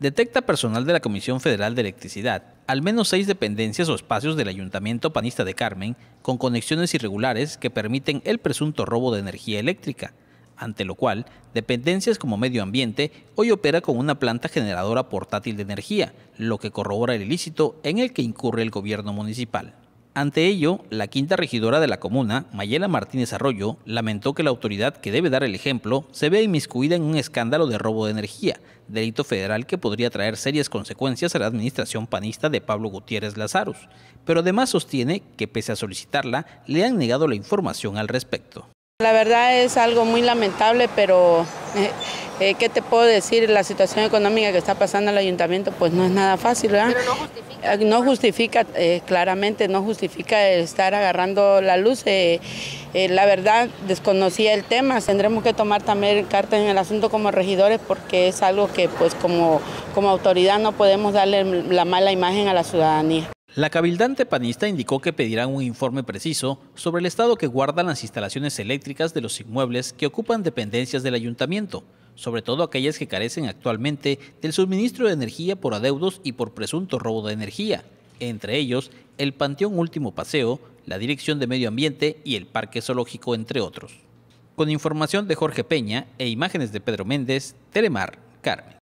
detecta personal de la Comisión Federal de Electricidad, al menos seis dependencias o espacios del Ayuntamiento Panista de Carmen, con conexiones irregulares que permiten el presunto robo de energía eléctrica, ante lo cual dependencias como Medio Ambiente hoy opera con una planta generadora portátil de energía, lo que corrobora el ilícito en el que incurre el gobierno municipal. Ante ello, la quinta regidora de la comuna, Mayela Martínez Arroyo, lamentó que la autoridad que debe dar el ejemplo se vea inmiscuida en un escándalo de robo de energía, delito federal que podría traer serias consecuencias a la administración panista de Pablo Gutiérrez Lazarus, pero además sostiene que pese a solicitarla, le han negado la información al respecto. La verdad es algo muy lamentable, pero eh, eh, ¿Qué te puedo decir? La situación económica que está pasando el ayuntamiento, pues no es nada fácil, ¿verdad? no justifica. Eh, eh, claramente, no justifica estar agarrando la luz. la verdad, desconocía el tema. Tendremos que tomar también cartas en el asunto como regidores porque es algo que, pues, como, como autoridad no podemos darle la mala imagen a la ciudadanía. La cabildante panista indicó que pedirán un informe preciso sobre el estado que guardan las instalaciones eléctricas de los inmuebles que ocupan dependencias del ayuntamiento, sobre todo aquellas que carecen actualmente del suministro de energía por adeudos y por presunto robo de energía, entre ellos el Panteón Último Paseo, la Dirección de Medio Ambiente y el Parque Zoológico, entre otros. Con información de Jorge Peña e imágenes de Pedro Méndez, Telemar, Carmen.